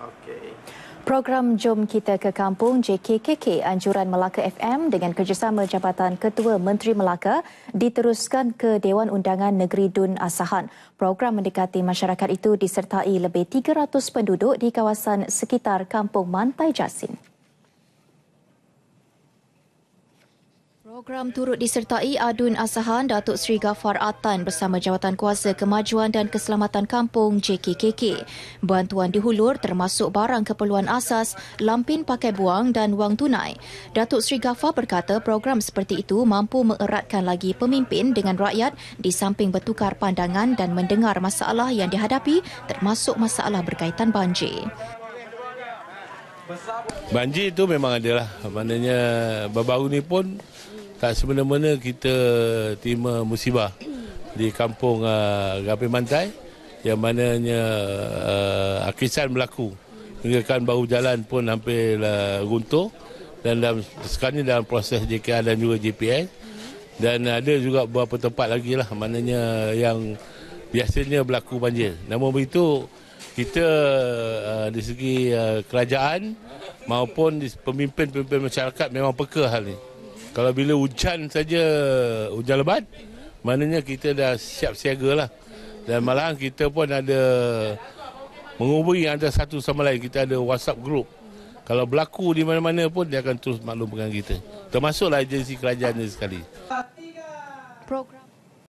Okay. Program Jom Kita ke Kampung JKKK Anjuran Melaka FM dengan kerjasama Jabatan Ketua Menteri Melaka diteruskan ke Dewan Undangan Negeri Dun Asahan. Program mendekati masyarakat itu disertai lebih 300 penduduk di kawasan sekitar Kampung Mantai Jasin. Program turut disertai adun asahan Datuk Seri Gafar Atan bersama Jawatan Kuasa Kemajuan dan Keselamatan Kampung JKKK. Bantuan dihulur termasuk barang keperluan asas, lampin pakai buang dan wang tunai. Datuk Seri Gafar berkata program seperti itu mampu mengeratkan lagi pemimpin dengan rakyat di samping bertukar pandangan dan mendengar masalah yang dihadapi termasuk masalah berkaitan banjir. Banjir itu memang adalah, maknanya baru-baru ini pun tak sebenarnya kita terima musibah di kampung uh, Gapi Mantai yang mananya uh, akisan berlaku hingga kan bahu jalan pun hampir uh, runtuh dan dalam, sekarang ini dalam proses JKR dan juga JPN dan ada juga beberapa tempat lagi lah mananya yang biasanya berlaku banjir namun begitu kita uh, di segi uh, kerajaan maupun pemimpin-pemimpin masyarakat memang peka hal ini kalau bila hujan saja hujan lebat, maknanya kita dah siap siaga lah. Dan malahan kita pun ada menghubungi antara satu sama lain. Kita ada WhatsApp group. Kalau berlaku di mana-mana pun, dia akan terus maklum dengan kita. Termasuklah agensi kerajaan ini sekali. Program.